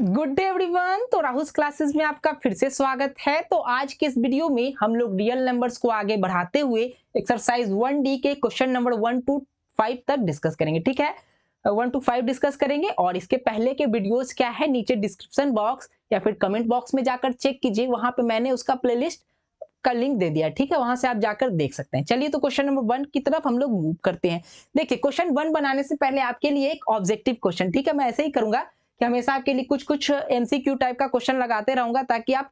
good day everyone तो Rahul classes में आपका फिर से स्वागत है तो आज के इस वीडियो में हम लोग रियल नंबर्स को आगे बढ़ाते हुए एक्सरसाइज वन डी के question number one two five तक डिस्कस करेंगे ठीक है वन टू फाइव डिस्कस करेंगे और इसके पहले के वीडियोस क्या है नीचे डिस्क्रिप्शन बॉक्स या फिर कमेंट बॉक्स में जाकर चेक कीजिए वहां पे मैंने उसका प्लेलिस्ट का लिंक दे दिया ठीक है वहां से आप जाकर देख सकते हैं चलिए तो क्वेश्चन नंबर वन की तरफ हम लोग मूव करते हैं देखिए क्वेश्चन वन बनाने से पहले आपके लिए एक ऑब्जेक्टिव क्वेश्चन ठीक है मैं ऐसे ही करूंगा कि हमेशा आपके लिए कुछ कुछ एमसीक्यू टाइप का क्वेश्चन लगाते रहूंगा ताकि आप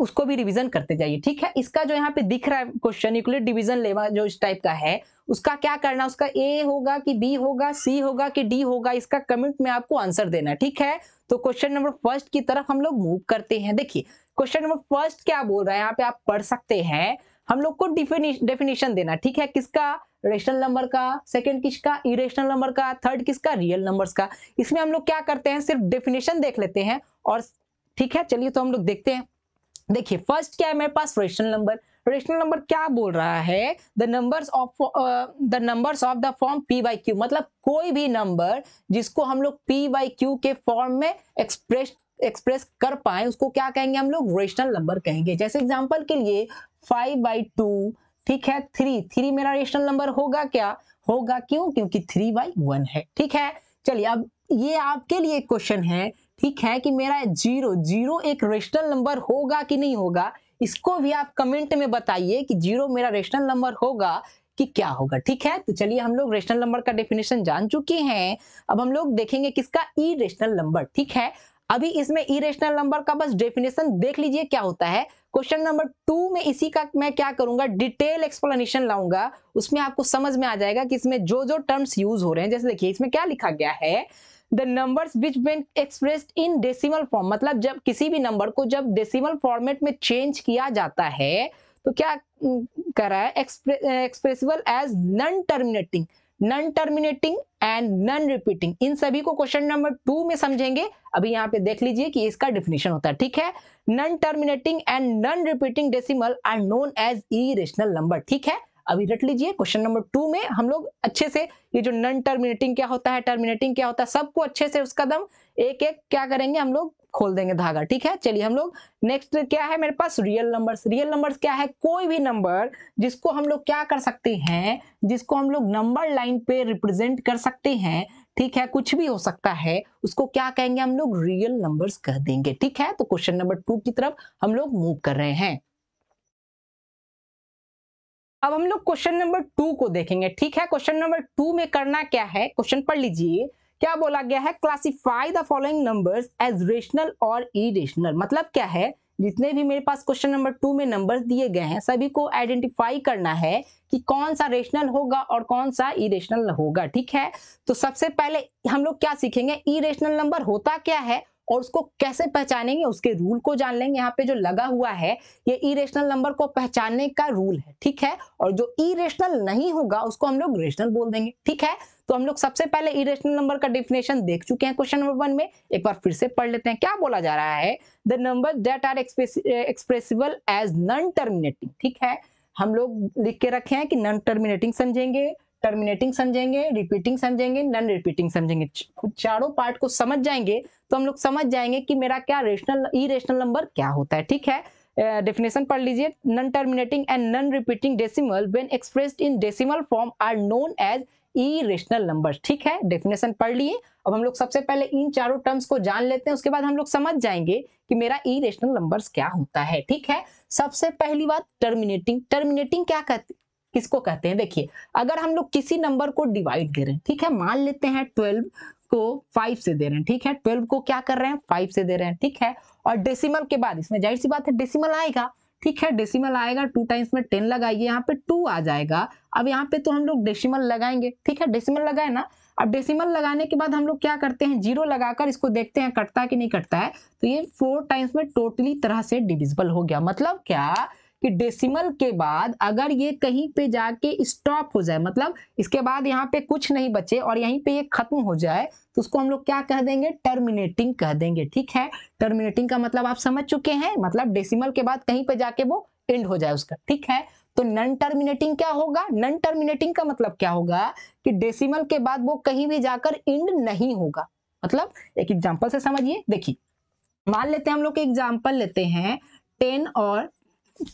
उसको भी रिवीजन करते जाइए ठीक है इसका जो यहाँ पे दिख रहा है क्वेश्चन न्यूक्लियर डिवीजन लेवल जो इस टाइप का है उसका क्या करना उसका ए होगा कि बी होगा सी होगा कि डी होगा इसका कमेंट में आपको आंसर देना ठीक है तो क्वेश्चन नंबर फर्स्ट की तरफ हम लोग मूव करते हैं देखिए क्वेश्चन नंबर फर्स्ट क्या बोल रहा है यहाँ पे आप पढ़ सकते हैं हम लोग को डेफिनेशन देना ठीक है किसका रेशनल नंबर का सेकंड किसका इरेशनल नंबर का थर्ड किसका रियल नंबर्स का इसमें हम लोग क्या करते हैं सिर्फ डेफिनेशन देख लेते हैं और ठीक है चलिए तो हम लोग देखते हैं देखिए फर्स्ट क्या है मेरे पास रेशनल नंबर रेशनल नंबर क्या बोल रहा है the number of the number of the form P Y Q मतलब कोई भी नंबर जिसको हम लोग पी वाई क्यू के फॉर्म में एक्सप्रेस एक्सप्रेस कर पाए उसको क्या कहेंगे हम लोग रेशनल नंबर कहेंगे जैसे एग्जाम्पल के लिए फाइव बाई टू ठीक है थ्री थ्री मेरा रेशनल नंबर होगा क्या होगा क्यों क्योंकि थ्री बाई वन है ठीक है चलिए अब ये आपके लिए क्वेश्चन है ठीक है कि मेरा जीरो जीरो एक रेशनल नंबर होगा कि नहीं होगा इसको भी आप कमेंट में बताइए कि जीरो मेरा रेशनल नंबर होगा कि क्या होगा ठीक है तो चलिए हम लोग रेशनल नंबर का डेफिनेशन जान चुके हैं अब हम लोग देखेंगे किसका ई रेशनल नंबर ठीक है अभी इसमें इरेशनल नंबर का बस डेफिनेशन देख लीजिए क्या होता है क्वेश्चन नंबर टू में इसी का मैं क्या करूंगा डिटेल एक्सप्लेनेशन लाऊंगा उसमें आपको समझ में आ जाएगा कि इसमें जो जो टर्म्स यूज हो रहे हैं जैसे देखिए इसमें क्या लिखा गया है the number which been expressed in decimal form मतलब जब किसी भी नंबर को जब डेसिमल फॉर्मेट में चेंज किया जाता है तो क्या कर रहा है expressible as non terminating non terminating and non repeating इन सभी को क्वेश्चन नंबर टू में समझेंगे अभी यहाँ पे देख लीजिए कि इसका डिफिनेशन होता है ठीक है non terminating and non repeating decimal are known as irrational number ठीक है अभी रट लीजिए क्वेश्चन नंबर टू में हम लोग अच्छे से ये जो नॉन टर्मिनेटिंग क्या होता है टर्मिनेटिंग क्या होता है सबको अच्छे से उसका दम एक एक क्या करेंगे हम लोग खोल देंगे धागा ठीक है चलिए हम लोग नेक्स्ट क्या है मेरे पास रियल नंबर्स रियल नंबर्स क्या है कोई भी नंबर जिसको हम लोग क्या कर सकते हैं जिसको हम लोग नंबर लाइन पे रिप्रेजेंट कर सकते हैं ठीक है कुछ भी हो सकता है उसको क्या कहेंगे हम लोग रियल नंबर्स कह देंगे ठीक है तो क्वेश्चन नंबर टू की तरफ हम लोग मूव कर रहे हैं अब हम लोग क्वेश्चन नंबर टू को देखेंगे ठीक है क्वेश्चन नंबर टू में करना क्या है क्वेश्चन पढ़ लीजिए क्या बोला गया है classify the following numbers as rational और इरेशनल मतलब क्या है जितने भी मेरे पास क्वेश्चन नंबर टू में नंबर्स दिए गए हैं सभी को आइडेंटिफाई करना है कि कौन सा रेशनल होगा और कौन सा इरेशनल होगा ठीक है तो सबसे पहले हम लोग क्या सीखेंगे इरेशनल नंबर होता क्या है और उसको कैसे पहचानेंगे उसके रूल को जान लेंगे यहाँ पे जो लगा हुआ है ये इरेशनल नंबर को पहचानने का रूल है ठीक है और जो इरेशनल नहीं होगा उसको हम लोग रेशनल बोल देंगे ठीक है तो हम लोग सबसे पहले इरेशनल नंबर का डेफिनेशन देख चुके हैं क्वेश्चन नंबर वन में एक बार फिर से पढ़ लेते हैं क्या बोला जा रहा है the number that are expressible as non terminating ठीक है हम लोग लिख के रखे हैं कि नॉन टर्मिनेटिंग समझेंगे टर्मिनेटिंग समझेंगे रिपीटिंग समझेंगे नॉन रिपीटिंग समझेंगे चारों पार्ट को समझ जाएंगे तो हम लोग समझ जाएंगे कि मेरा क्या रेशनल ई रेशनल नंबर क्या होता है ठीक है डेफिनेशन पढ़ लीजिए non terminating and non repeating decimal when expressed in decimal form are known as irrational numbers ठीक है डेफिनेशन पढ़ लिए अब हम लोग सबसे पहले इन चारों टर्म्स को जान लेते हैं उसके बाद हम लोग समझ जाएंगे कि मेरा इरेशनल नंबर्स क्या होता है ठीक है सबसे पहली बात टर्मिनेटिंग टर्मिनेटिंग क्या कहते किसको कहते हैं देखिए अगर हम लोग किसी नंबर को डिवाइड दे रहे हैं ठीक है मान लेते हैं ट्वेल्व को फाइव से दे रहे हैं ठीक है ट्वेल्व को क्या कर रहे हैं फाइव से दे रहे हैं ठीक है और डेसिमल के बाद इसमें जाहिर सी बात है डेसिमल आएगा ठीक है डेसिमल आएगा टू टाइम्स में टेन लगाइए यहाँ पे टू आ जाएगा अब यहाँ पे तो हम लोग डेसिमल लगाएंगे ठीक है डेसिमल लगाए ना अब डेसिमल लगाने के बाद हम लोग क्या करते हैं जीरो लगाकर इसको देखते हैं कटता है कि नहीं कटता है तो ये फोर टाइम्स में टोटली तरह से डिविजिबल हो गया मतलब क्या कि डेसिमल के बाद अगर ये कहीं पे जाके स्टॉप हो जाए मतलब इसके बाद यहाँ पे कुछ नहीं बचे और यहीं पे ये खत्म हो जाए तो उसको हम लोग क्या कह देंगे टर्मिनेटिंग कह देंगे ठीक है टर्मिनेटिंग का मतलब आप समझ चुके हैं मतलब डेसिमल के बाद कहीं पे जाके वो एंड हो जाए उसका ठीक है तो नॉन टर्मिनेटिंग क्या होगा नॉन टर्मिनेटिंग का मतलब क्या होगा कि डेसिमल के बाद वो कहीं भी जाकर इंड नहीं होगा मतलब एक एग्जाम्पल से समझिए देखिए मान लेते हैं हम लोग एग्जाम्पल लेते हैं टेन और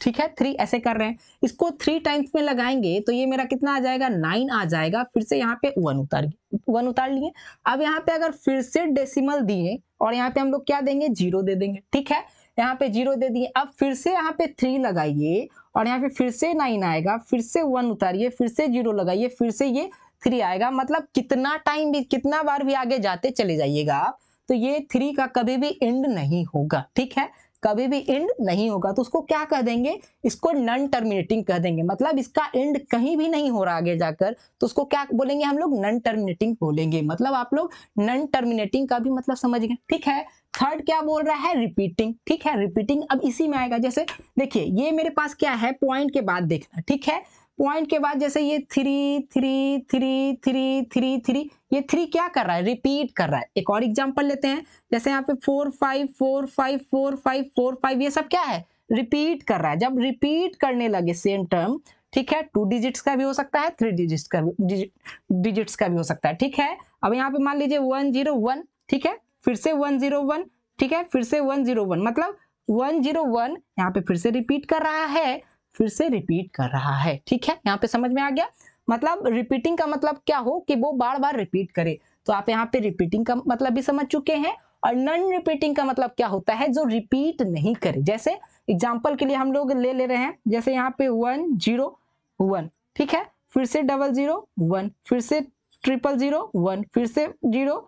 ठीक है थ्री ऐसे कर रहे हैं इसको थ्री टाइम्स में लगाएंगे तो ये मेरा कितना आ जाएगा नाइन आ जाएगा फिर से यहाँ पे वन उतार वन उतार लिए अब यहाँ पे अगर फिर से डेसिमल दिए और यहाँ पे हम लोग क्या देंगे जीरो दे देंगे ठीक है यहाँ पे जीरो दे दिए अब फिर से यहाँ पे थ्री लगाइए और यहाँ पे फिर से नाइन आएगा फिर से वन उतारिये फिर से जीरो लगाइए फिर से ये थ्री आएगा मतलब कितना टाइम भी कितना बार भी आगे जाते चले जाइएगा आप तो ये थ्री का कभी भी एंड नहीं होगा ठीक है कभी भी एंड नहीं होगा तो उसको क्या कह देंगे इसको नॉन टर्मिनेटिंग कह देंगे मतलब इसका एंड कहीं भी नहीं हो रहा आगे जाकर तो उसको क्या बोलेंगे हम लोग नॉन टर्मिनेटिंग बोलेंगे मतलब आप लोग नॉन टर्मिनेटिंग का भी मतलब समझ गए ठीक है थर्ड क्या बोल रहा है रिपीटिंग ठीक है रिपीटिंग अब इसी में आएगा जैसे देखिए ये मेरे पास क्या है पॉइंट के बाद देखना ठीक है पॉइंट के बाद जैसे ये three three three three three three ये थ्री क्या कर रहा है रिपीट कर रहा है एक और एग्जाम्पल लेते हैं जैसे यहाँ पे four five four five four five four five ये सब क्या है रिपीट कर रहा है जब रिपीट करने लगे सेम टर्म ठीक है टू डिजिट्स का भी हो सकता है थ्री डिजिट्स का भी डिजिट्स का भी हो सकता है ठीक है अब यहाँ पे मान लीजिए वन जीरो वन ठीक है फिर से वन जीरो वन ठीक है फिर से वन जीरो वन मतलब वन जीरो वन यहाँ पे फिर से रिपीट कर रहा है फिर से रिपीट कर रहा है ठीक है यहाँ पे समझ में आ गया मतलब रिपीटिंग का मतलब क्या हो कि वो बार बार रिपीट करे तो आप यहाँ पे रिपीटिंग का मतलब भी समझ चुके हैं और नॉन रिपीटिंग का मतलब क्या होता है जो रिपीट नहीं करे जैसे एग्जाम्पल के लिए हम लोग ले ले रहे हैं जैसे यहाँ पे वन जीरो वन ठीक है फिर से डबल जीरो वन फिर से ट्रिपल जीरो वन फिर से जीरो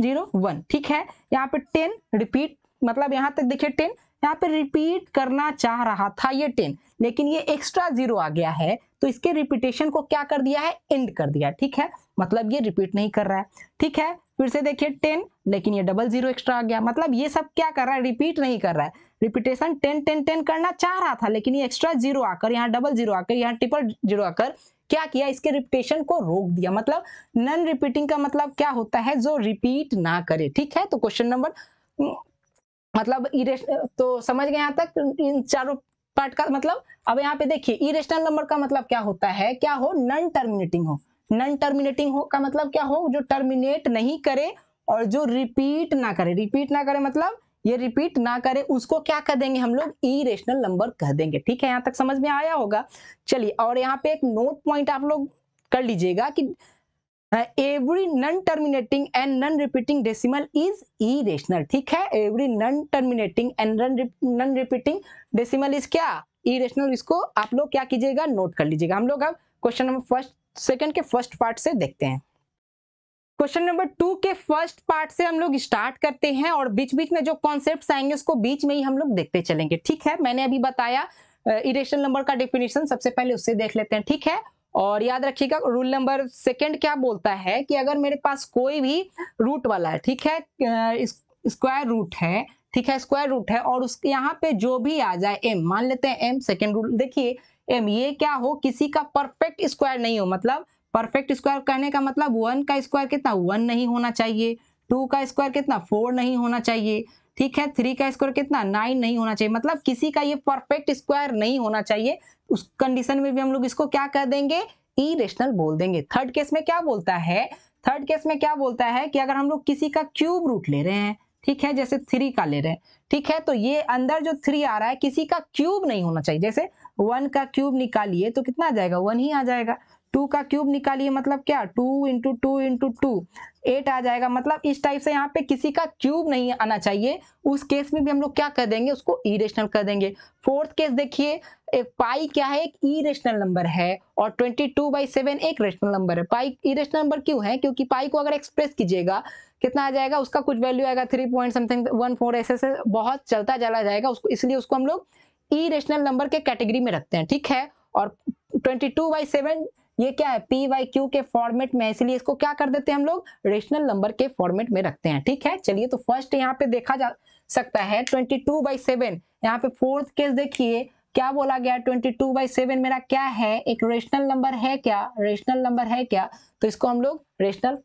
जीरो वन ठीक है यहाँ पे टेन रिपीट मतलब यहाँ तक देखिए टेन यहाँ पे रिपीट करना चाह रहा था ये टेन लेकिन ये एक्स्ट्रा जीरो आ गया है तो इसके रिपीटेशन को क्या कर दिया है एंड कर दिया ठीक है मतलब ये रिपीट नहीं कर रहा है ठीक है फिर से देखिए टेन लेकिन ये डबल जीरो एक्स्ट्रा आ गया मतलब ये सब क्या कर रहा है रिपीट नहीं कर रहा है रिपीटेशन टेन टेन टेन करना चाह रहा था लेकिन ये एक्स्ट्रा जीरो आकर यहाँ डबल जीरो आकर यहाँ ट्रिपल जीरो आकर क्या किया इसके रिपीटेशन को रोक दिया मतलब नॉन रिपीटिंग का मतलब क्या होता है जो रिपीट ना करे ठीक है तो क्वेश्चन नंबर मतलब तो समझ गए यहाँ तक इन चारों पार्ट का मतलब अब यहाँ पे देखिए इरेशनल नंबर का मतलब क्या होता है क्या हो नॉन टर्मिनेटिंग हो नॉन टर्मिनेटिंग हो का मतलब क्या हो जो टर्मिनेट नहीं करे और जो रिपीट ना करे रिपीट ना करे मतलब ये रिपीट ना करे उसको क्या कह देंगे हम लोग ई रेशनल नंबर कह देंगे ठीक है यहाँ तक समझ में आया होगा चलिए और यहाँ पे एक नोट पॉइंट आप लोग कर लीजिएगा कि every non terminating and non repeating decimal is irrational ठीक है every non terminating and non repeating decimal is क्या ई रेशनल इसको आप लोग क्या कीजिएगा नोट कर लीजिएगा हम लोग अब क्वेश्चन नंबर फर्स्ट सेकंड के फर्स्ट पार्ट से देखते हैं क्वेश्चन नंबर टू के फर्स्ट पार्ट से हम लोग स्टार्ट करते हैं और बीच बीच में जो कॉन्सेप्ट आएंगे उसको बीच में ही हम लोग देखते चलेंगे ठीक है मैंने अभी बताया इरेशनल uh, नंबर का डेफिनेशन सबसे पहले उससे देख लेते हैं ठीक है और याद रखिएगा रूल नंबर सेकंड क्या बोलता है कि अगर मेरे पास कोई भी रूट वाला है ठीक है स्क्वायर रूट है ठीक है स्क्वायर रूट है और उसके यहाँ पे जो भी आ जाए एम मान लेते हैं एम सेकेंड रूल देखिए एम ये क्या हो किसी का परफेक्ट स्क्वायर नहीं हो मतलब परफेक्ट स्क्वायर कहने का मतलब वन का स्क्वायर कितना वन नहीं होना चाहिए टू का स्क्वायर कितना फोर नहीं होना चाहिए ठीक है थ्री का स्क्वायर कितना नाइन नहीं होना चाहिए मतलब किसी का ये परफेक्ट स्क्वायर नहीं होना चाहिए उस कंडीशन में भी हम लोग इसको क्या कर देंगे इरेशनल बोल देंगे थर्ड केस में क्या बोलता है थर्ड केस में क्या बोलता है कि अगर हम लोग किसी का क्यूब रूट ले रहे हैं ठीक है जैसे थ्री का ले रहे हैं ठीक है तो ये अंदर जो थ्री आ रहा है किसी का क्यूब नहीं होना चाहिए जैसे वन का क्यूब निकालिए तो कितना आ जाएगा वन ही आ जाएगा टू का क्यूब निकालिए मतलब क्या two into two into two eight आ जाएगा मतलब इस टाइप से यहाँ पे किसी का क्यूब नहीं आना चाहिए उस केस में भी हम लोग क्या कर देंगे उसको इरेशनल कर देंगे फोर्थ केस देखिए एक पाई क्या है एक इरेशनल नंबर है और ट्वेंटी टू बाई सेवन एक रेशनल नंबर है पाई इरेशनल नंबर क्यों है क्योंकि पाई को अगर एक्सप्रेस कीजिएगा कितना आ जाएगा उसका कुछ वैल्यू आएगा three point something one four ऐसे ऐसे बहुत चलता चला जाएगा उसको इसलिए उसको हम लोग इरेशनल नंबर के कैटेगरी में रखते हैं ठीक है और 22 टू बाई सेवन ये क्या है पी वाई क्यू के फॉर्मेट में इसलिए इसको क्या कर देते हैं हम लोग रेशनल नंबर के फॉर्मेट में रखते हैं ठीक है चलिए तो फर्स्ट यहाँ पे देखा जा सकता है ट्वेंटी टू बाई सेवन यहाँ पे फोर्थ केस देखिए क्या बोला गया ट्वेंटी टू बाई सेवन मेरा क्या है एक रेशनल नंबर है क्या रेशनल नंबर है क्या तो इसको हम लोग रेशनल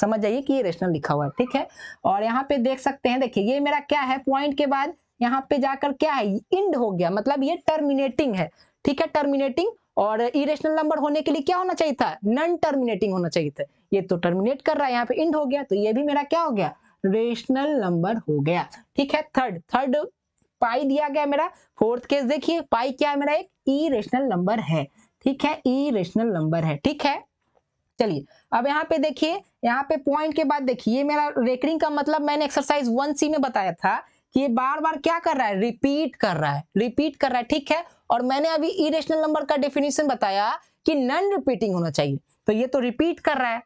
समझ जाइए कि ये रेशनल लिखा हुआ है ठीक है और यहाँ पे देख सकते हैं देखिए ये मेरा क्या है पॉइंट के बाद यहाँ पे जाकर क्या है इंड हो गया मतलब ये टर्मिनेटिंग है ठीक है टर्मिनेटिंग और इरेशनल नंबर होने के लिए क्या होना चाहिए था नॉन टर्मिनेटिंग होना चाहिए था ये तो टर्मिनेट कर रहा है यहाँ पे इंड हो गया तो ये भी मेरा क्या हो गया रेशनल नंबर हो गया ठीक है थर्ड थर्ड पाई दिया गया मेरा फोर्थ केस देखिए पाई क्या है मेरा एक ई रेशनल नंबर है ठीक है ई रेशनल नंबर है ठीक है चलिए अब यहाँ पे देखिए यहाँ पे पॉइंट के बाद देखिए ये मेरा रेकरिंग का मतलब मैंने एक्सरसाइज वन सी में बताया था कि ये बार बार क्या कर रहा है रिपीट कर रहा है रिपीट कर रहा है ठीक है और मैंने अभी इरेशनल नंबर का डेफिनेशन बताया कि नॉन रिपीटिंग होना चाहिए तो ये तो रिपीट कर रहा है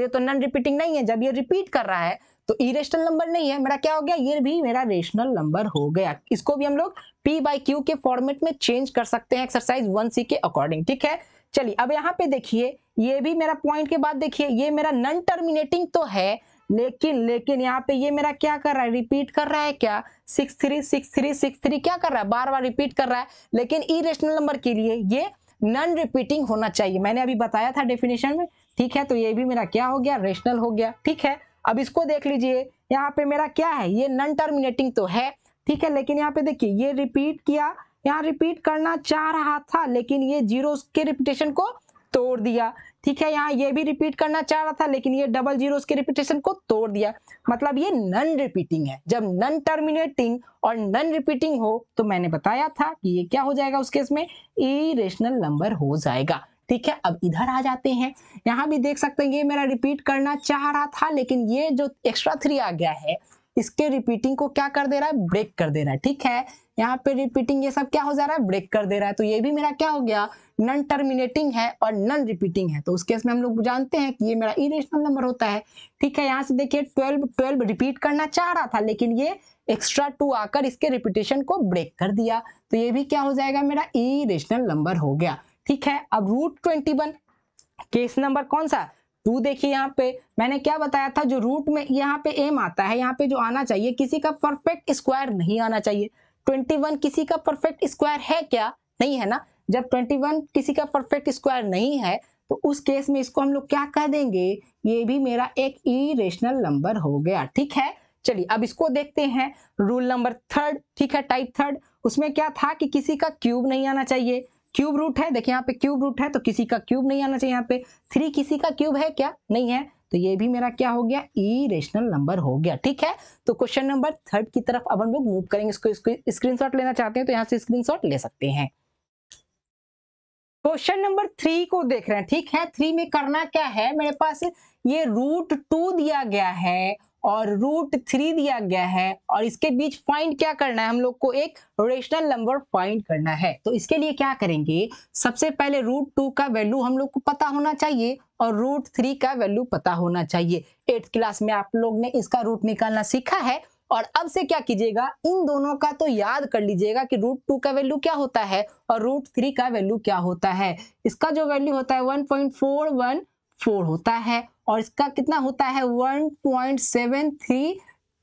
ये तो नॉन रिपीटिंग नहीं है जब ये रिपीट कर रहा है तो इरेशनल नंबर नहीं है मेरा क्या हो गया ये भी मेरा रेशनल नंबर हो गया इसको भी हम लोग पी बाई क्यू के फॉर्मेट में चेंज कर सकते हैं एक्सरसाइज वन सी के अकॉर्डिंग ठीक है चलिए अब यहाँ पे देखिए ये भी मेरा पॉइंट के बाद देखिए ये मेरा नॉन टर्मिनेटिंग तो है लेकिन लेकिन यहाँ पे ये मेरा क्या कर रहा है रिपीट कर रहा है क्या six three six three six three क्या कर रहा है बार बार रिपीट कर रहा है लेकिन रेशनल नंबर के लिए ये नॉन रिपीटिंग होना चाहिए मैंने अभी बताया था डेफिनेशन में ठीक है तो ये भी मेरा क्या हो गया रेशनल हो गया ठीक है अब इसको देख लीजिए यहाँ पे मेरा क्या है ये नॉन टर्मिनेटिंग तो है ठीक है लेकिन यहाँ पे देखिए ये रिपीट किया यहाँ रिपीट करना चाह रहा था लेकिन ये जीरो के रिपीटेशन को तोड़ दिया ठीक है यहाँ ये भी रिपीट करना चाह रहा था लेकिन ये डबल जीरो के रिपीटेशन को तोड़ दिया मतलब ये नन रिपीटिंग है जब नन टर्मिनेटिंग और नन रिपीटिंग हो तो मैंने बताया था कि ये क्या हो जाएगा उस केस में इरेशनल नंबर हो जाएगा ठीक है अब इधर आ जाते हैं यहाँ भी देख सकते हैं ये मेरा रिपीट करना चाह रहा था लेकिन ये जो एक्स्ट्रा थ्री आ गया है इसके रिपीटिंग को क्या कर दे रहा है ब्रेक कर दे रहा है ठीक है यहाँ पे रिपीटिंग ये सब क्या हो जा रहा है ब्रेक कर दे रहा है तो ये भी मेरा क्या हो गया नॉन टर्मिनेटिंग है और नॉन रिपीटिंग है तो उस केस में हम लोग जानते हैं कि ये मेरा इरेशनल नंबर होता है ठीक है यहाँ से देखिए ट्वेल्व ट्वेल्व रिपीट करना चाह रहा था लेकिन ये एक्स्ट्रा टू आकर इसके रिपीटेशन को ब्रेक कर दिया तो ये भी क्या हो जाएगा मेरा इरेशनल नंबर हो गया ठीक है अब root twenty one case number कौन सा टू देखिए यहाँ पे मैंने क्या बताया था जो रूट में यहाँ पे एम आता है यहाँ पे जो आना चाहिए किसी का परफेक्ट स्क्वायर नहीं आना चाहिए ट्वेंटी वन किसी का परफेक्ट स्क्वायर है क्या नहीं है ना जब 21 किसी का परफेक्ट स्क्वायर नहीं है तो उस केस में इसको हम लोग क्या कह देंगे ये भी मेरा एक ई रेशनल नंबर हो गया ठीक है चलिए अब इसको देखते हैं रूल नंबर थर्ड ठीक है टाइप थर्ड उसमें क्या था कि किसी का क्यूब नहीं आना चाहिए क्यूब रूट है देखिए यहाँ पे क्यूब रूट है तो किसी का क्यूब नहीं आना चाहिए यहाँ पे थ्री किसी का क्यूब है क्या नहीं है तो ये भी मेरा क्या हो गया ई रेशनल नंबर हो गया ठीक है तो क्वेश्चन नंबर थर्ड की तरफ अब हम लोग मूव करेंगे इसको, इसको स्क्रीनशॉट लेना चाहते हैं तो यहाँ से स्क्रीनशॉट ले सकते हैं क्वेश्चन नंबर थ्री को देख रहे हैं ठीक है थ्री में करना क्या है मेरे पास ये रूट टू दिया गया है और रूट थ्री दिया गया है और इसके बीच फाइंड क्या करना है हम लोग को एक रेशनल नंबर फाइंड करना है तो इसके लिए क्या करेंगे सबसे पहले रूट टू का वैल्यू हम लोग को पता होना चाहिए और रूट थ्री का वैल्यू पता होना चाहिए एट्थ क्लास में आप लोग ने इसका रूट निकालना सीखा है और अब से क्या कीजिएगा इन दोनों का तो याद कर लीजिएगा कि रूट टू का वैल्यू क्या होता है और रूट थ्री का वैल्यू क्या होता है इसका जो वैल्यू होता है one point four one four होता है और इसका कितना होता है वन पॉइंट सेवन थ्री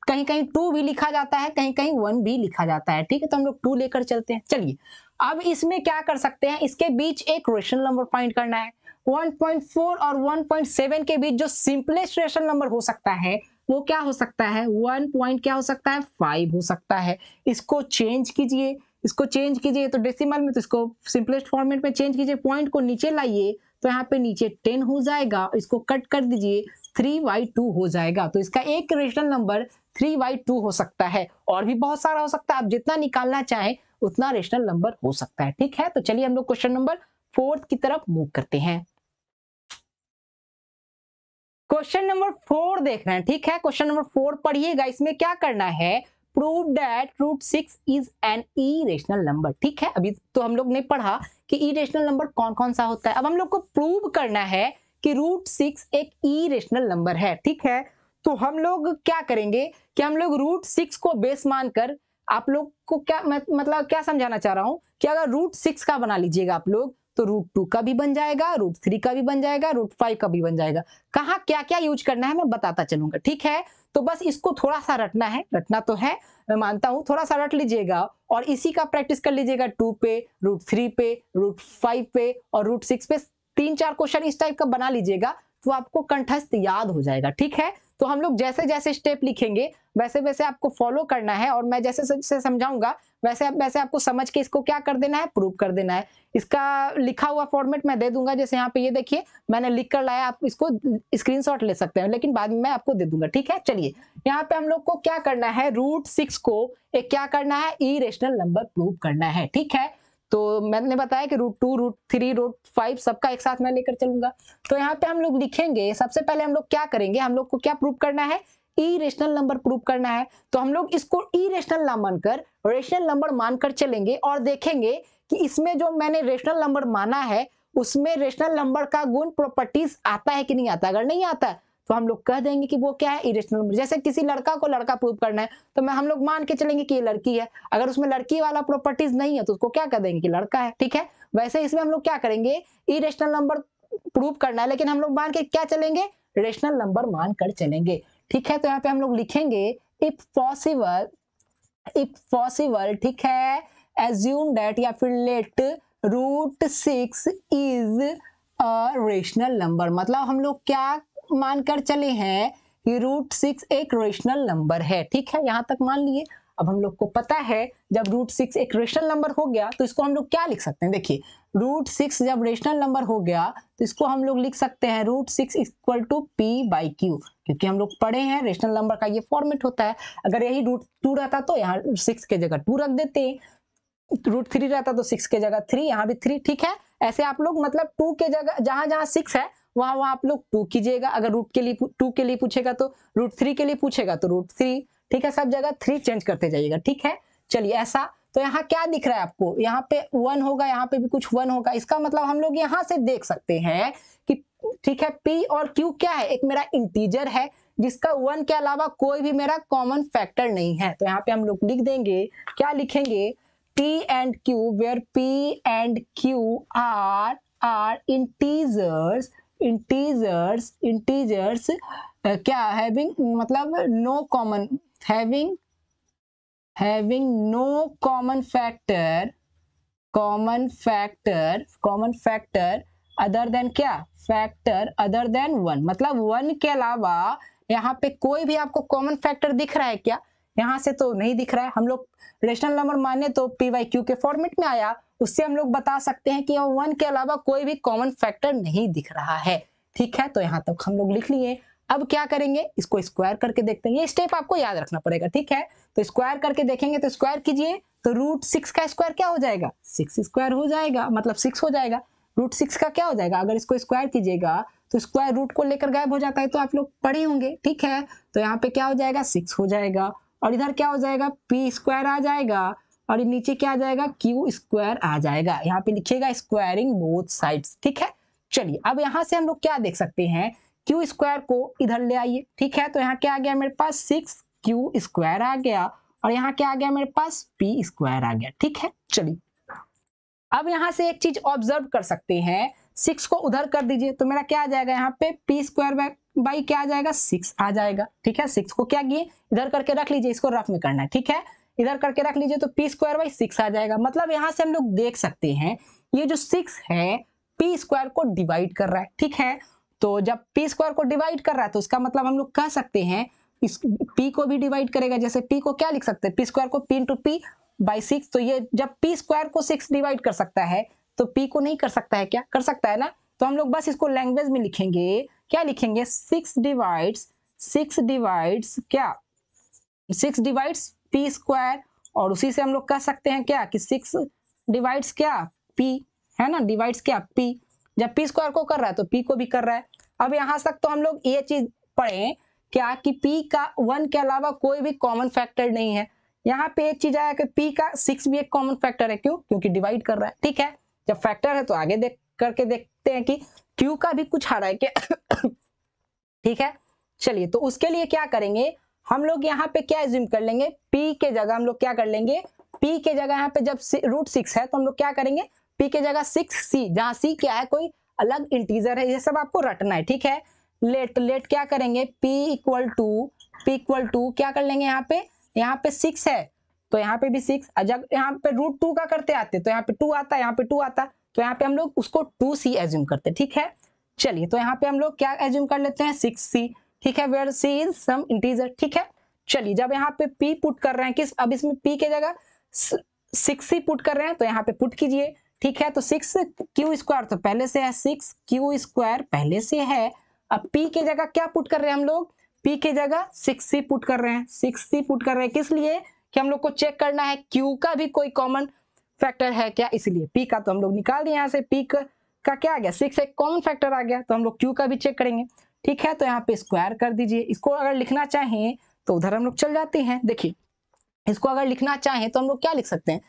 कहीं कहीं टू भी लिखा जाता है कहीं कहीं वन भी लिखा जाता है ठीक है तो हम लोग टू लेकर चलते हैं चलिए अब इसमें क्या कर सकते हैं इसके बीच एक रेशनल नंबर फाइंड करना है 1.4 और 1.7 के बीच जो सिंपलेस्ट रेशनल नंबर हो सकता है वो क्या हो सकता है वन पॉइंट क्या हो सकता है फाइव हो सकता है इसको चेंज कीजिए इसको चेंज कीजिए तो डेसिमल में तो इसको सिंपलेस्ट फॉर्मेट में चेंज कीजिए पॉइंट को नीचे लाइए तो यहाँ पे नीचे टेन हो जाएगा इसको कट कर दीजिए थ्री बाई टू हो जाएगा तो इसका एक rational number three by two हो सकता है और भी बहुत सारा हो सकता है आप जितना निकालना चाहें उतना रेशनल नंबर हो सकता है ठीक है तो चलिए हम लोग क्वेश्चन नंबर फोर्थ की तरफ मूव करते हैं क्वेश्चन नंबर फोर देख रहे हैं ठीक है क्वेश्चन नंबर फोर पढ़िएगा इसमें क्या करना है prove that root six is an irrational number ठीक है अभी तो हम लोग ने पढ़ा कि ई रेशनल नंबर कौन कौन सा होता है अब हम लोग को प्रूव करना है कि रूट सिक्स एक ई रेशनल नंबर है ठीक है तो हम लोग क्या करेंगे कि हम लोग रूट सिक्स को बेस मानकर आप लोग को क्या मतलब क्या समझाना चाह रहा हूं कि अगर रूट सिक्स का बना लीजिएगा आप लोग तो रूट टू का भी बन जाएगा रूट थ्री का भी बन जाएगा रूट फाइव का भी बन जाएगा कहाँ क्या क्या यूज करना है मैं बताता चलूंगा ठीक है तो बस इसको थोड़ा सा रटना है रटना तो है मैं मानता हूं थोड़ा सा रट लीजिएगा और इसी का प्रैक्टिस कर लीजिएगा टू पे रूट थ्री पे रूट फाइव पे और रूट सिक्स पे तीन चार क्वेश्चन इस टाइप का बना लीजिएगा तो आपको कंठस्थ याद हो जाएगा ठीक है तो हम लोग जैसे जैसे स्टेप लिखेंगे वैसे वैसे आपको फॉलो करना है और मैं जैसे जैसे समझाऊंगा वैसे आप वैसे आपको समझ के इसको क्या कर देना है प्रूव कर देना है इसका लिखा हुआ फॉर्मेट मैं दे दूंगा जैसे यहाँ पे ये देखिए मैंने लिख कर लाया आप इसको स्क्रीनशॉट ले सकते हैं लेकिन बाद में मैं आपको दे दूंगा ठीक है चलिए यहाँ पे हम लोग को क्या करना है रूट सिक्स को एक क्या करना है ई रेशनल नंबर प्रूव करना है ठीक है तो मैंने बताया कि root two root three root five सबका एक साथ मैं लेकर चलूंगा तो यहाँ पे हम लोग लिखेंगे सबसे पहले हम लोग क्या करेंगे हम लोग को क्या प्रूफ करना है ई रेशनल नंबर प्रूफ करना है तो हम लोग इसको ई रेशनल ना मानकर रेशनल नंबर मानकर चलेंगे और देखेंगे कि इसमें जो मैंने रेशनल नंबर माना है उसमें रेशनल नंबर का गुण प्रॉपर्टीज आता है कि नहीं आता अगर नहीं आता तो हम लोग कह देंगे कि वो क्या है इरेशनल जैसे किसी लड़का को लड़का प्रूव करना है तो मैं हम लोग मान के चलेंगे कि ये लड़की है अगर उसमें लड़की वाला प्रॉपर्टीज नहीं है तो उसको क्या कह देंगे कि लड़का है ठीक है वैसे इसमें हम लोग क्या करेंगे इरेशनल नंबर प्रूव करना है लेकिन हम लोग मान के क्या चलेंगे रेशनल नंबर मान कर चलेंगे ठीक है तो यहाँ पे हम लोग लिखेंगे इफ पॉसिबल इफ पॉसिबल ठीक है एज्यूम डेट या फिर let root six is a rational number मतलब हम लोग क्या मानकर चले हैं कि रूट सिक्स एक रेशनल नंबर है ठीक है यहां तक मान लिए अब हम लोग को पता है जब रूट सिक्स एक रेशनल नंबर हो गया तो इसको हम लोग क्या लिख सकते हैं देखिए रूट सिक्स जब रेशनल नंबर हो गया तो इसको हम लोग लिख सकते हैं root six equal to P by Q क्योंकि हम लोग पढ़े हैं रेशनल नंबर का ये फॉर्मेट होता है अगर यही रूट टू रहता तो यहाँ सिक्स के जगह टू रख देते रूट थ्री रहता तो सिक्स के जगह थ्री यहाँ भी थ्री ठीक है ऐसे आप लोग मतलब टू के जगह जहां जहां सिक्स है वहां वहां आप लोग टू कीजिएगा अगर रूट के लिए टू के लिए पूछेगा तो रूट थ्री के लिए पूछेगा तो रूट थ्री ठीक है सब जगह थ्री चेंज करते जाइएगा ठीक है चलिए ऐसा तो यहाँ क्या दिख रहा है आपको यहाँ पे वन होगा यहाँ पे भी कुछ वन होगा इसका मतलब हम लोग यहाँ से देख सकते हैं कि ठीक है पी और क्यू क्या है एक मेरा इंटीजर है जिसका वन के अलावा कोई भी मेरा कॉमन फैक्टर नहीं है तो यहाँ पे हम लोग लिख देंगे क्या लिखेंगे P and Q where P and Q are are integers integers integers uh, क्या हैविंग मतलब no common having having no common factor common factor common factor other than क्या फैक्टर अदर देन वन मतलब one के अलावा यहाँ पे कोई भी आपको कॉमन फैक्टर दिख रहा है क्या यहाँ से तो नहीं दिख रहा है हम लोग रेशनल नंबर माने तो पी वाई क्यू के फॉर्मेट में आया उससे हम लोग बता सकते हैं कि वन के अलावा कोई भी कॉमन फैक्टर नहीं दिख रहा है ठीक है तो यहाँ तक हम लोग लिख लिए अब क्या करेंगे इसको स्क्वायर करके देखते हैं ये स्टेप आपको याद रखना पड़ेगा ठीक है तो स्क्वायर करके देखेंगे तो स्क्वायर कीजिए तो रूट सिक्स का स्क्वायर क्या हो जाएगा सिक्स स्क्वायर हो जाएगा मतलब सिक्स हो जाएगा रूट सिक्स का क्या हो जाएगा अगर इसको स्क्वायर कीजिएगा तो स्क्वायर रूट को लेकर गायब हो जाता है तो आप लोग पढ़े होंगे ठीक है तो यहाँ पे क्या हो जाएगा सिक्स हो जाएगा और इधर क्या हो जाएगा पी स्क्वायर आ जाएगा और ये नीचे क्या आ जाएगा क्यू स्क्वायर आ जाएगा यहाँ पे लिखिएगा स्क्वायरिंग बोथ साइड ठीक है चलिए अब यहाँ से हम लोग क्या देख सकते हैं क्यू स्क्वायर को इधर ले आइए ठीक है तो यहाँ क्या आ गया मेरे पास सिक्स क्यू स्क्वायर आ गया और यहाँ क्या आ गया मेरे पास पी स्क्वायर आ गया ठीक है चलिए अब यहाँ से एक चीज ऑब्जर्व कर सकते हैं सिक्स को उधर कर दीजिए तो मेरा क्या आ जाएगा यहाँ पे पी स्क्वायर बाई क्या आ जाएगा सिक्स आ जाएगा ठीक है सिक्स को क्या किए इधर करके रख लीजिए इसको रफ में करना है ठीक है इधर करके रख लीजिए तो पी स्क्वायर बाई सिक्स आ जाएगा मतलब यहाँ से हम लोग देख सकते हैं ये जो सिक्स है पी स्क्वायर को डिवाइड कर रहा है ठीक है तो जब पी स्क्वायर को डिवाइड कर रहा है तो उसका मतलब हम लोग कह सकते हैं इस पी को भी डिवाइड करेगा जैसे पी को क्या लिख सकते हैं पी स्क्वायर को P into P by six तो ये जब पी स्क्वायर को सिक्स डिवाइड कर सकता है तो पी को नहीं कर सकता है क्या कर सकता है ना तो हम लोग बस इसको लैंग्वेज में लिखेंगे क्या लिखेंगे सिक्स डिवाइड्स सिक्स डिवाइड्स क्या सिक्स डिवाइड्स पी स्क्वायर और उसी से हम लोग कह सकते हैं क्या कि सिक्स डिवाइड्स क्या पी है ना डिवाइड्स क्या पी जब पी स्क्वायर को कर रहा है तो पी को भी कर रहा है अब यहाँ तक तो हम लोग ये चीज पढ़े क्या कि पी का वन के अलावा कोई भी कॉमन फैक्टर नहीं है यहाँ पे एक चीज आया कि पी का सिक्स भी एक कॉमन फैक्टर है क्यों क्योंकि डिवाइड कर रहा है ठीक है जब फैक्टर है तो आगे देख करके देखते हैं कि क्यू का भी कुछ हारा है क्या ठीक है चलिए तो उसके लिए क्या करेंगे हम लोग यहाँ पे क्या एज्यूम कर लेंगे पी के जगह हम लोग क्या कर लेंगे पी के जगह यहाँ पे जब रूट सिक्स है तो हम लोग क्या करेंगे पी के जगह सिक्स सी जहाँ सी क्या है कोई अलग इंटीजर है ये सब आपको रटना है ठीक है लेट लेट क्या करेंगे P equal to P equal to क्या कर लेंगे यहाँ पे यहाँ पे सिक्स है तो यहाँ पे भी सिक्स जब यहाँ पे रूट टू का करते आते तो यहाँ पे टू आता यहाँ पे टू आता तो यहाँ पे हम लोग उसको टू सी एज्यूम करते ठीक है चलिए तो यहाँ पे हम लोग क्या एज्यूम कर लेते हैं सिक्स सी ठीक है where C is some integer ठीक है चलिए जब यहाँ पे पी पुट कर रहे हैं किस अब इसमें पी के जगह सिक्स ही पुट कर रहे हैं तो यहाँ पे पुट कीजिए ठीक है तो सिक्स क्यू स्क्वायर तो पहले से है सिक्स क्यू स्क्वायर पहले से है अब पी के जगह क्या पुट कर रहे हैं हम लोग पी के जगह सिक्स ही पुट कर रहे हैं सिक्स ही पुट कर रहे हैं किस लिए कि हम लोग को चेक करना है क्यू का भी कोई कॉमन फैक्टर है क्या इसलिए पी का तो हम लोग निकाल दिए यहाँ से पी का क्या आ गया सिक्स एक कॉमन फैक्टर आ गया तो हम लोग क्यू का भी चेक करेंगे ठीक है तो यहाँ पे स्क्वायर कर दीजिए इसको अगर लिखना चाहें तो उधर हम लोग चल जाते हैं देखिए इसको अगर लिखना चाहें तो हम लोग क्या लिख सकते हैं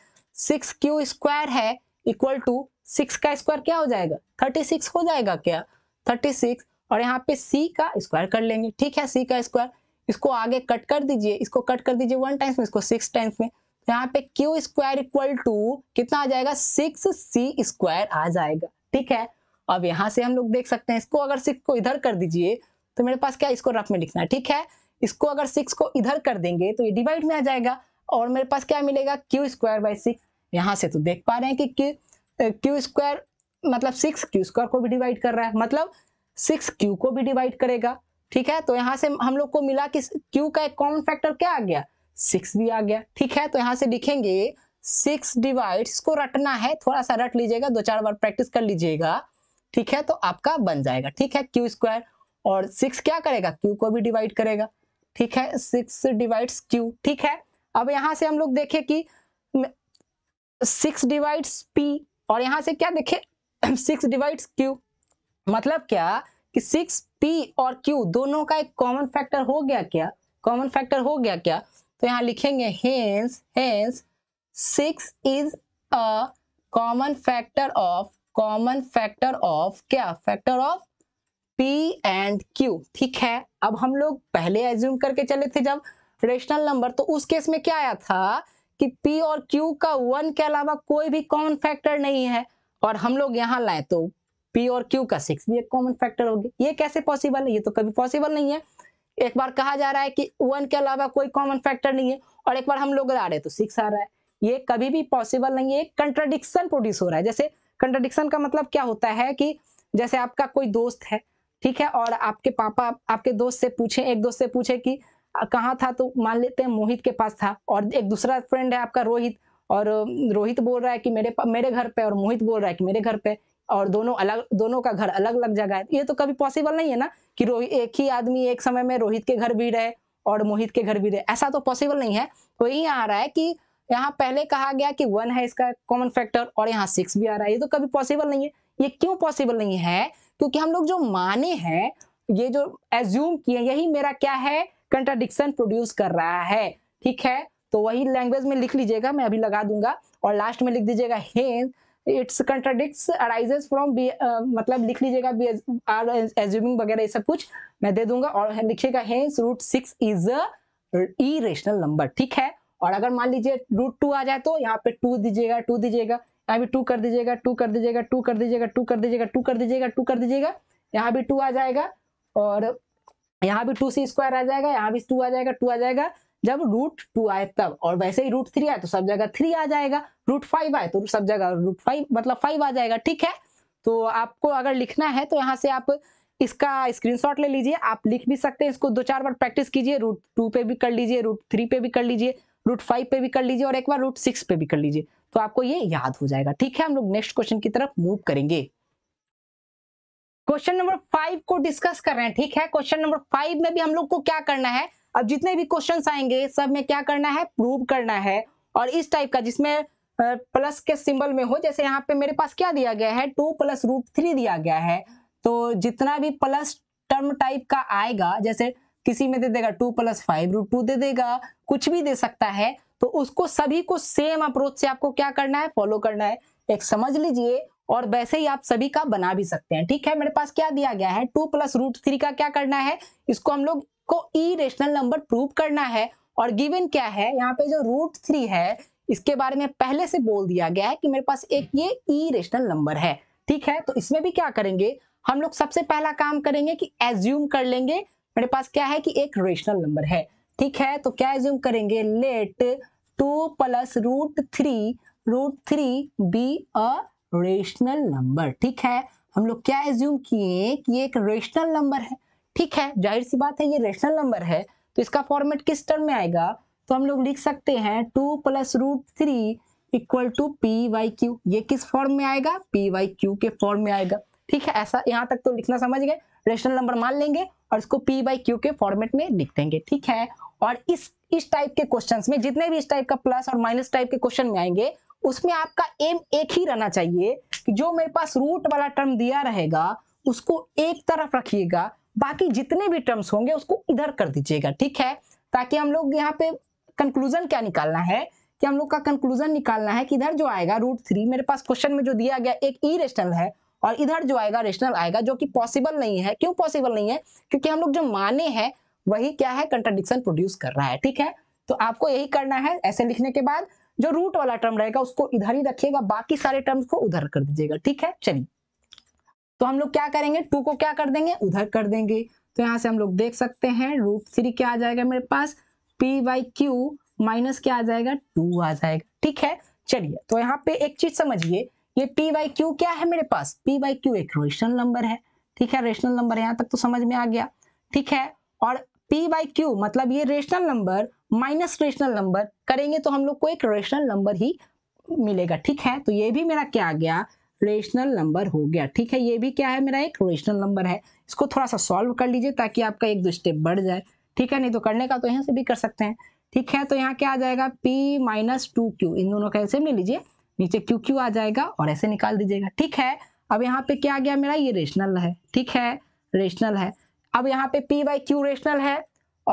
सिक्स क्यू स्क्वायर है इक्वल टू सिक्स का स्क्वायर क्या हो जाएगा थर्टी सिक्स हो जाएगा क्या थर्टी सिक्स और यहाँ पे सी का स्क्वायर कर लेंगे ठीक है सी का स्क्वायर इसको आगे कट कर दीजिए इसको कट कर दीजिए वन टाइम्स में इसको सिक्स टाइम्स में तो यहाँ पे क्यू स्क्वायर इक्वल टू कितना आ जाएगा सिक्स सी स्क्वायर आ जाएगा ठीक है अब यहाँ से हम लोग देख सकते हैं इसको अगर सिक्स को इधर कर दीजिए तो मेरे पास क्या इसको रफ में लिखना है ठीक है इसको अगर सिक्स को इधर कर देंगे तो ये डिवाइड में आ जाएगा और मेरे पास क्या मिलेगा क्यू स्क्वायर बाई सिक्स यहाँ से तो देख पा रहे हैं कि क्यू स्क्वायर मतलब सिक्स क्यू स्क्वायर को भी डिवाइड कर रहा है मतलब सिक्स क्यू को भी डिवाइड करेगा ठीक है तो यहाँ से हम लोग को मिला कि क्यू का एक कॉमन फैक्टर क्या आ गया सिक्स भी आ गया ठीक है तो यहाँ से लिखेंगे सिक्स डिवाइड को रटना है थोड़ा सा रट लीजिएगा दो चार बार प्रैक्टिस कर लीजिएगा ठीक है तो आपका बन जाएगा ठीक है क्यू स्क्वायर और सिक्स क्या करेगा क्यू को भी डिवाइड करेगा ठीक है सिक्स डिवाइड्स क्यू ठीक है अब यहां से हम लोग देखें कि सिक्स डिवाइड्स पी और यहां से क्या देखे सिक्स डिवाइड्स क्यू मतलब क्या कि सिक्स पी और क्यू दोनों का एक कॉमन फैक्टर हो गया क्या कॉमन फैक्टर हो गया क्या तो यहां लिखेंगे hence hence six is a common factor of common factor of क्या factor of P and Q ठीक है अब हम लोग पहले एज्यूम करके चले थे जब रेशनल नंबर तो उस केस में क्या आया था कि पी और क्यू का वन के अलावा कोई भी कॉमन फैक्टर नहीं है और हम लोग यहाँ लाए तो पी और क्यू का सिक्स भी एक कॉमन फैक्टर हो गया ये कैसे पॉसिबल है ये तो कभी पॉसिबल नहीं है एक बार कहा जा रहा है कि वन के अलावा कोई कॉमन फैक्टर नहीं है और एक बार हम लोग ला रहे तो सिक्स आ रहा है ये कभी भी पॉसिबल नहीं है कंट्राडिक्शन प्रोड्यूस हो रहा है जैसे कंट्रडिक्शन का मतलब क्या होता है कि जैसे आपका कोई दोस्त है ठीक है और आपके पापा आपके दोस्त से पूछे एक दोस्त से पूछे कि कहाँ था तो मान लेते हैं मोहित के पास था और एक दूसरा फ्रेंड है आपका रोहित और रोहित बोल रहा है कि मेरे मेरे घर पे और मोहित बोल रहा है कि मेरे घर पे और दोनों अलग दोनों का घर अलग अलग जगह है ये तो कभी पॉसिबल नहीं है ना कि रोहित एक ही आदमी एक समय में रोहित के घर भी रहे और मोहित के घर भी रहे ऐसा तो पॉसिबल नहीं है तो यही आ रहा है कि यहाँ पहले कहा गया कि वन है इसका कॉमन फैक्टर और यहाँ सिक्स भी आ रहा है ये तो कभी पॉसिबल नहीं है ये क्यों पॉसिबल नहीं है क्योंकि हम लोग जो माने हैं ये जो एज्यूम किए यही मेरा क्या है कंट्राडिक्शन प्रोड्यूस कर रहा है ठीक है तो वही लैंग्वेज में लिख लीजिएगा मैं अभी लगा दूंगा और लास्ट में लिख दीजिएगा hence it's contradict arises from मतलब लिख लीजिएगा बी आर एज्यूमिंग वगैरह ये सब कुछ मैं दे दूंगा और लिखिएगा hence root six is a irrational number ठीक है और अगर मान लीजिए रूट टू आ जाए तो यहाँ पे टू दीजिएगा टू दीजिएगा यहाँ भी टू कर दीजिएगा टू कर दीजिएगा टू कर दीजिएगा टू कर दीजिएगा टू कर दीजिएगा टू कर दीजिएगा यहाँ भी टू आ जाएगा और यहाँ भी टू से स्क्वायर आ जाएगा यहाँ भी टू आ जाएगा टू आ जाएगा जब रूट टू आए तब और वैसे ही रूट थ्री आए तो सब जगह थ्री आ जाएगा रूट फाइव आए तो सब जगह रूट फाइव मतलब फाइव आ जाएगा ठीक है तो आपको अगर लिखना है तो यहाँ से आप इसका स्क्रीनशॉट ले लीजिए आप लिख भी सकते हैं इसको दो चार बार प्रैक्टिस कीजिए रूट टू पे भी कर लीजिए रूट थ्री पे भी कर लीजिए रूट फाइव पे भी कर लीजिए और एक बार रूट सिक्स पे भी कर लीजिए तो आपको ये याद हो जाएगा ठीक है हम लोग नेक्स्ट क्वेश्चन की तरफ मूव करेंगे क्वेश्चन नंबर फाइव को डिस्कस कर रहे हैं ठीक है क्वेश्चन नंबर फाइव में भी हम लोग को क्या करना है अब जितने भी क्वेश्चन आएंगे सब में क्या करना है प्रूव करना है और इस टाइप का जिसमें प्लस के सिंबल में हो जैसे यहाँ पे मेरे पास क्या दिया गया है टू प्लस रूट थ्री दिया गया है तो जितना भी प्लस टर्म टाइप का आएगा जैसे किसी में दे देगा two plus five root two दे देगा कुछ भी दे सकता है तो उसको सभी को सेम अप्रोच से आपको क्या करना है फॉलो करना है एक समझ लीजिए और वैसे ही आप सभी का बना भी सकते हैं ठीक है मेरे पास क्या दिया गया है टू प्लस रूट थ्री का क्या करना है इसको हम लोग को ई रेशनल नंबर प्रूव करना है और गिवन क्या है यहाँ पे जो रूट थ्री है इसके बारे में पहले से बोल दिया गया है कि मेरे पास एक ये ई रेशनल नंबर है ठीक है तो इसमें भी क्या करेंगे हम लोग सबसे पहला काम करेंगे कि एज्यूम कर लेंगे मेरे पास क्या है कि एक रेशनल नंबर है ठीक है तो क्या एज्यूम करेंगे let two plus root three root three be a rational number ठीक है हम लोग क्या एज्यूम किए कि ये एक रेशनल नंबर है ठीक है जाहिर सी बात है ये रेशनल नंबर है तो इसका फॉर्मेट किस टर्म में आएगा तो हम लोग लिख सकते हैं two plus root three equal to P Y Q ये किस फॉर्म में आएगा पी वाई क्यू के फॉर्म में आएगा ठीक है ऐसा यहाँ तक तो लिखना समझ गए रेशनल नंबर मान लेंगे और इसको पी बाई क्यू के फॉर्मेट में लिख देंगे ठीक है और इस इस टाइप के क्वेश्चन में जितने भी इस टाइप का प्लस और माइनस टाइप के क्वेश्चन में आएंगे उसमें आपका एम एक ही रहना चाहिए कि जो मेरे पास रूट वाला टर्म दिया रहेगा उसको एक तरफ रखिएगा बाकी जितने भी टर्म्स होंगे उसको इधर कर दीजिएगा ठीक है ताकि हम लोग यहाँ पे कंक्लूजन क्या निकालना है कि हम लोग का कंक्लूजन निकालना है कि इधर जो आएगा रूट थ्री मेरे पास क्वेश्चन में जो दिया गया एक ई है और इधर जो आएगा रेशनल आएगा जो कि पॉसिबल नहीं है क्यों पॉसिबल नहीं है क्योंकि हम लोग जो माने हैं वही क्या है कंट्राडिक्शन प्रोड्यूस कर रहा है ठीक है तो आपको यही करना है ऐसे लिखने के बाद जो रूट वाला टर्म रहेगा उसको इधर ही रखिएगा बाकी सारे टर्म्स को उधर कर दीजिएगा ठीक है चलिए तो हम लोग क्या करेंगे टू को क्या कर देंगे उधर कर देंगे तो यहाँ से हम लोग देख सकते हैं रूट थ्री क्या आ जाएगा मेरे पास पी वाई क्यू माइनस क्या आ जाएगा टू आ जाएगा ठीक है चलिए तो यहाँ पे एक चीज समझिए ये पी वाई क्यू क्या है मेरे पास पी वाई क्यू एक रेशनल नंबर है ठीक है रेशनल नंबर यहां तक तो समझ में आ गया ठीक है और पी वाई क्यू मतलब ये rational number minus rational number करेंगे तो हम लोग को एक रेशनल नंबर ही मिलेगा ठीक है तो ये भी मेरा क्या आ गया रेशनल नंबर हो गया ठीक है ये भी क्या है मेरा एक रेशनल नंबर है इसको थोड़ा सा सॉल्व कर लीजिए ताकि आपका एक दो स्टेप बढ़ जाए ठीक है नहीं तो करने का तो यहाँ से भी कर सकते हैं ठीक है तो यहाँ क्या आ जाएगा पी माइनस टू क्यू इन दोनों का ऐसे ले लीजिए नीचे क्यू क्यू आ जाएगा और ऐसे निकाल दीजिएगा ठीक है अब यहाँ पे क्या आ गया मेरा ये रेशनल है ठीक है रेशनल है अब यहाँ पे पी बाई क्यू रेशनल है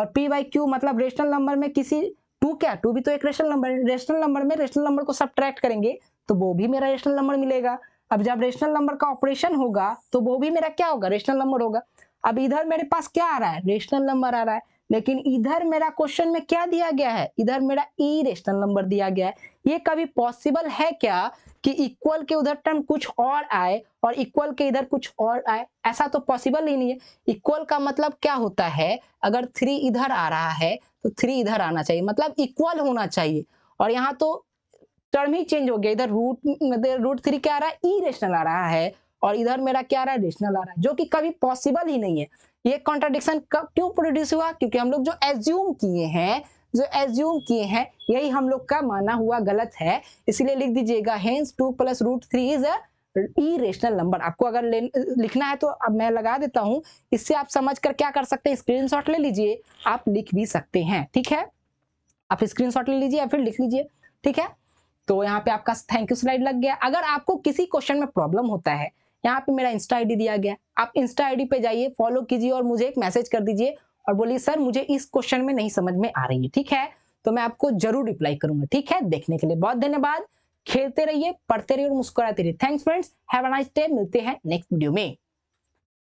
और पी बाई क्यू मतलब रेशनल नंबर में किसी टू क्या टू भी तो एक रेशनल नंबर है रेशनल नंबर में रेशनल नंबर को सब करेंगे तो वो भी मेरा रेशनल नंबर मिलेगा अब जब रेशनल नंबर का ऑपरेशन होगा तो वो भी मेरा क्या होगा रेशनल नंबर होगा अब इधर मेरे पास क्या आ रहा है रेशनल नंबर आ रहा है लेकिन इधर मेरा क्वेश्चन में क्या दिया गया है इधर मेरा ई रेशनल नंबर दिया गया है ये कभी पॉसिबल है क्या कि इक्वल के उधर टर्म कुछ और आए और इक्वल के इधर कुछ और आए ऐसा तो पॉसिबल ही नहीं है इक्वल का मतलब क्या होता है अगर थ्री इधर आ रहा है तो थ्री इधर आना चाहिए मतलब इक्वल होना चाहिए और यहाँ तो टर्म ही चेंज हो गया इधर रूट रूट थ्री क्या आ रहा है ई e रेशनल आ रहा है और इधर मेरा क्या आ रहा है रेशनल आ रहा है जो कि कभी पॉसिबल ही नहीं है ये कॉन्ट्राडिक्शन क्यों प्रोड्यूस हुआ क्योंकि हम लोग जो एज्यूम किए हैं जो एज्यूम किए हैं यही हम लोग का माना हुआ गलत है इसलिए लिख दीजिएगा hence two plus root three is irrational number आपको अगर लिखना है तो अब मैं लगा देता हूं इससे आप समझ कर क्या कर सकते हैं स्क्रीन ले लीजिए आप लिख भी सकते हैं ठीक है आप स्क्रीन ले लीजिए या फिर लिख लीजिए ठीक है तो यहाँ पे आपका थैंक यू स्लाइड लग गया अगर आपको किसी क्वेश्चन में प्रॉब्लम होता है यहाँ पे मेरा इंस्टा आईडी दिया गया आप इंस्टा आईडी पे जाइए फॉलो कीजिए और मुझे एक मैसेज कर दीजिए और बोलिए सर मुझे इस क्वेश्चन में नहीं समझ में आ रही है ठीक है तो मैं आपको जरूर रिप्लाई करूंगा ठीक है देखने के लिए बहुत धन्यवाद खेलते रहिए पढ़ते रहिए और मुस्कुराते रहिए thanks friends have a nice day मिलते हैं नेक्स्ट वीडियो में